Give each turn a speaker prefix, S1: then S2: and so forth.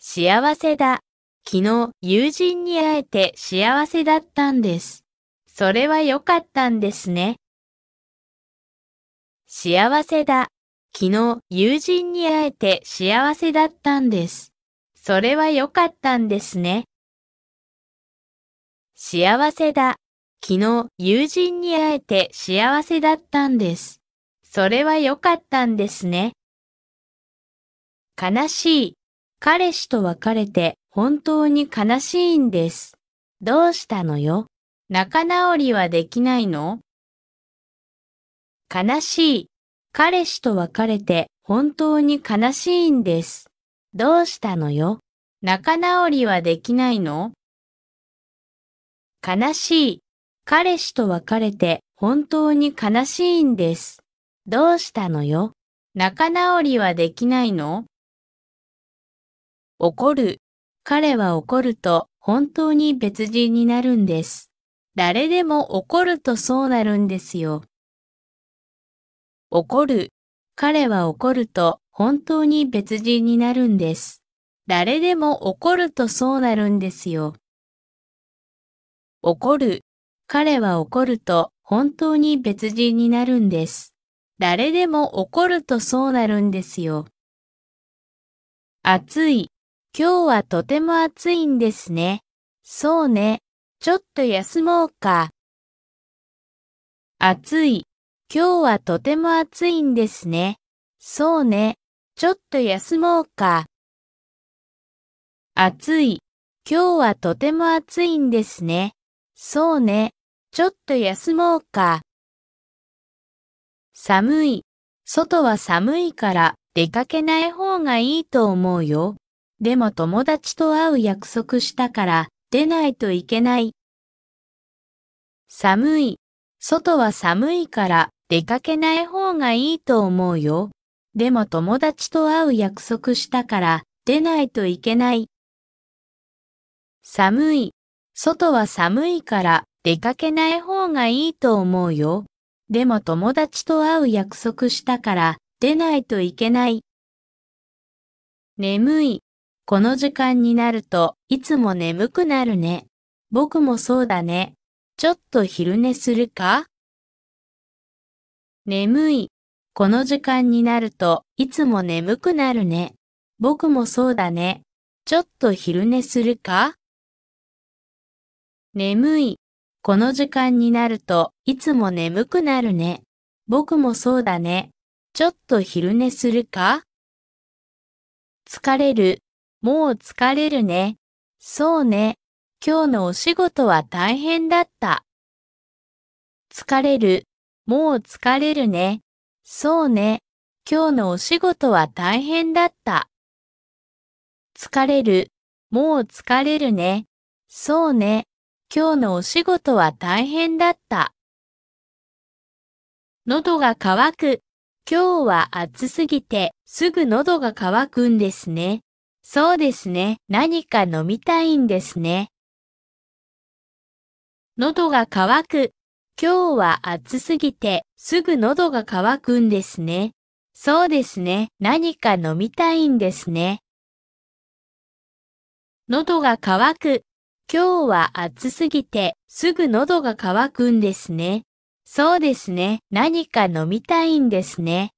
S1: 幸せだ。昨日、友人に会えて幸せだったんです。それは良かったんですね。幸せだ。昨日、友人に会えて幸せだったんです。それは良かったんですね。幸せだ。昨日、友人に会えて幸せだったんです。それは良かったんですね。悲しい。彼氏と別れて本当に悲しいんです。どうしたのよ仲直りはできないの悲しい。彼氏と別れて本当に悲しいんです。どうしたのよ仲直りはできないの悲しい。彼氏と別れて本当に悲しいんです。どうしたのよ仲直りはできないの怒る。彼は怒ると本当に別人になるんです。誰でも怒るとそうなるんですよ。怒る。彼は怒ると本当に別人になるんです。誰でも怒るとそうなるんですよ。怒る。彼は怒ると本当に別人になるんです。誰でも怒るとそうなるんですよ。暑い。今日はとても暑いんですね。そうね。ちょっと休もうか。暑い。今日はとても暑いんですね。そうね。ちょっと休もうか。暑い。今日はとても暑いんですね。そうね。ちょっと休もうか。寒い。外は寒いから出かけない方がいいと思うよ。でも友達と会う約束したから出ないといけない。寒い。外は寒いから出かけない方がいいと思うよ。でも友達と会う約束したから、出ないといけない。寒い。外は寒いから、出かけない方がいいと思うよ。でも友達と会う約束したから、出ないといけない。眠い。この時間になると、いつも眠くなるね。僕もそうだね。ちょっと昼寝するか眠い。この時間になると、いつも眠くなるね。僕もそうだね。ちょっと昼寝するか眠い。この時間になると、いつも眠くなるね。僕もそうだね。ちょっと昼寝するか疲れる。もう疲れるね。そうね。今日のお仕事は大変だった。疲れる。もう疲れるね。そうね。今日のお仕事は大変だった。疲れる。もう疲れるね。そうね。今日のお仕事は大変だった。喉が渇く。今日は暑すぎてすぐ喉が渇くんですね。そうですね。何か飲みたいんですね。喉が渇く。今日は暑すぎてすぐ喉が渇くんですね。そうですね。何か飲みたいんですね。喉が渇く。今日は暑すぎてすぐ喉が渇くんですね。そうですね。何か飲みたいんですね。